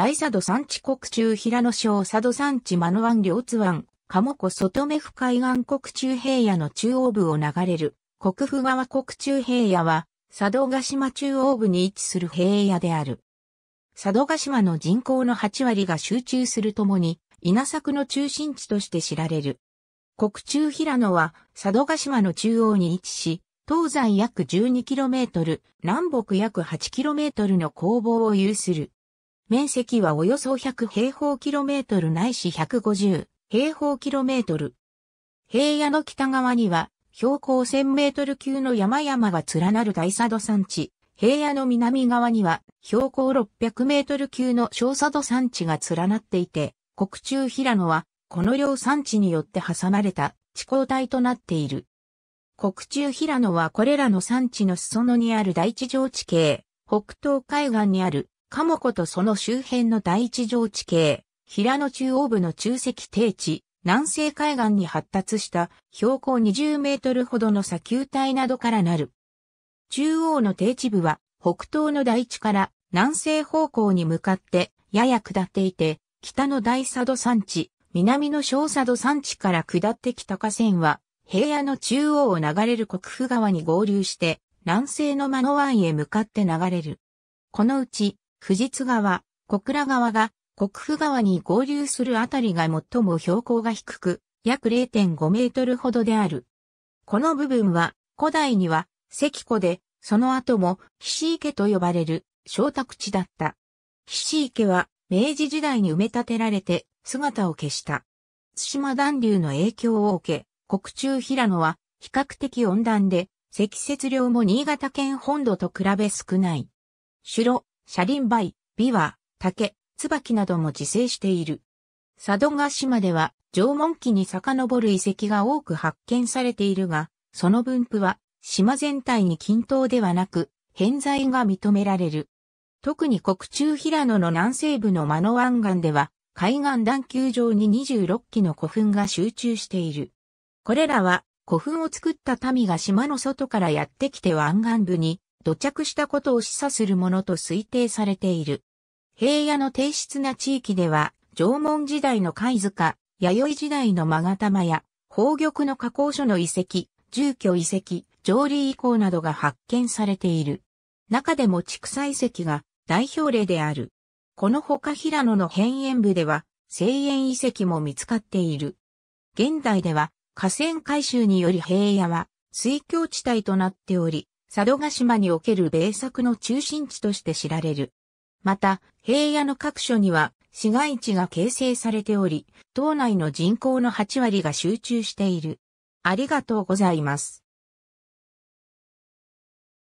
大佐渡山地国中平野省佐渡山地間の湾両津湾、鴨湖外目府海岸国中平野の中央部を流れる、国府川国中平野は、佐渡島中央部に位置する平野である。佐渡島の人口の8割が集中するともに、稲作の中心地として知られる。国中平野は佐渡島の中央に位置し、東西約 12km、南北約 8km の攻防を有する。面積はおよそ100平方キロメートルないし150平方キロメートル。平野の北側には標高1000メートル級の山々が連なる大佐渡山地。平野の南側には標高600メートル級の小佐渡山地が連なっていて、国中平野はこの両山地によって挟まれた地高帯となっている。国中平野はこれらの山地の裾野にある大地上地形、北東海岸にある鴨子とその周辺の第一上地形、平野中央部の中石低地、南西海岸に発達した標高20メートルほどの砂丘帯などからなる。中央の低地部は北東の大地から南西方向に向かってやや下っていて、北の大佐渡山地、南の小佐渡山地から下ってきた河川は平野の中央を流れる国府川に合流して南西の間の湾へ向かって流れる。このうち富士津川、小倉川が国府川に合流するあたりが最も標高が低く、約0.5メートルほどである。この部分は、古代には、関湖で、その後も、菱池と呼ばれる、小宅地だった。菱池は、明治時代に埋め立てられて、姿を消した。津島暖流の影響を受け、国中平野は、比較的温暖で、積雪量も新潟県本土と比べ少ない。城、車輪梅、ビワ、竹、椿なども自生している。佐渡島では縄文期に遡る遺跡が多く発見されているが、その分布は島全体に均等ではなく、偏在が認められる。特に国中平野の南西部の間の湾岸では、海岸段丘上に26基の古墳が集中している。これらは古墳を作った民が島の外からやってきて湾岸部に土着したことを示唆するものと推定されている。平野の低質な地域では、縄文時代の貝塚、弥生時代の勾玉や、宝玉の加工所の遺跡、住居遺跡、上理遺構などが発見されている。中でも畜産遺跡が代表例である。このほか平野の辺縁部では、聖縁遺跡も見つかっている。現代では河川改修により平野は水郷地帯となっており、佐渡島における米作の中心地として知られる。また、平野の各所には市街地が形成されており、島内の人口の8割が集中している。ありがとうございます。